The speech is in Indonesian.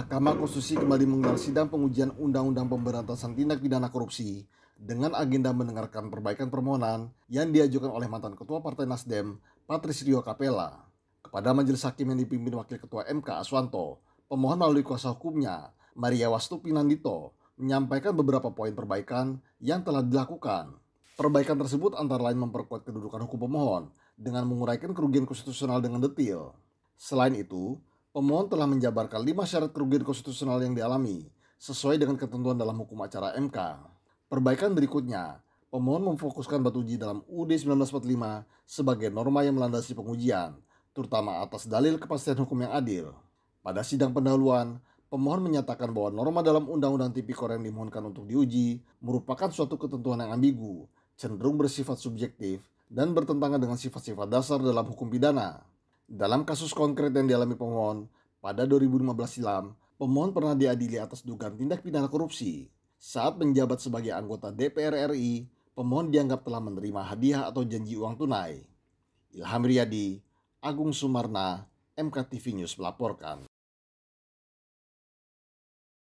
Mahkamah Konstitusi kembali menggelar sidang pengujian Undang-Undang Pemberantasan Tindak Pidana Korupsi dengan agenda mendengarkan perbaikan permohonan yang diajukan oleh mantan Ketua Partai Nasdem, Patrice Rio Capella. Kepada majelis hakim yang dipimpin Wakil Ketua MK Aswanto, pemohon melalui kuasa hukumnya, Maria Wastu Pinandito, menyampaikan beberapa poin perbaikan yang telah dilakukan. Perbaikan tersebut antara lain memperkuat kedudukan hukum pemohon dengan menguraikan kerugian konstitusional dengan detil. Selain itu, pemohon telah menjabarkan lima syarat kerugian konstitusional yang dialami sesuai dengan ketentuan dalam hukum acara MK. Perbaikan berikutnya, pemohon memfokuskan batu uji dalam UUD 1945 sebagai norma yang melandasi pengujian, terutama atas dalil kepastian hukum yang adil. Pada sidang pendahuluan, pemohon menyatakan bahwa norma dalam Undang-Undang Tipikor yang dimohonkan untuk diuji merupakan suatu ketentuan yang ambigu, cenderung bersifat subjektif, dan bertentangan dengan sifat-sifat dasar dalam hukum pidana. Dalam kasus konkret yang dialami pemohon, pada 2015 silam, pemohon pernah diadili atas dugaan tindak pidana korupsi. Saat menjabat sebagai anggota DPR RI, pemohon dianggap telah menerima hadiah atau janji uang tunai. Ilham Riyadi, Agung Sumarna, MKTV News melaporkan.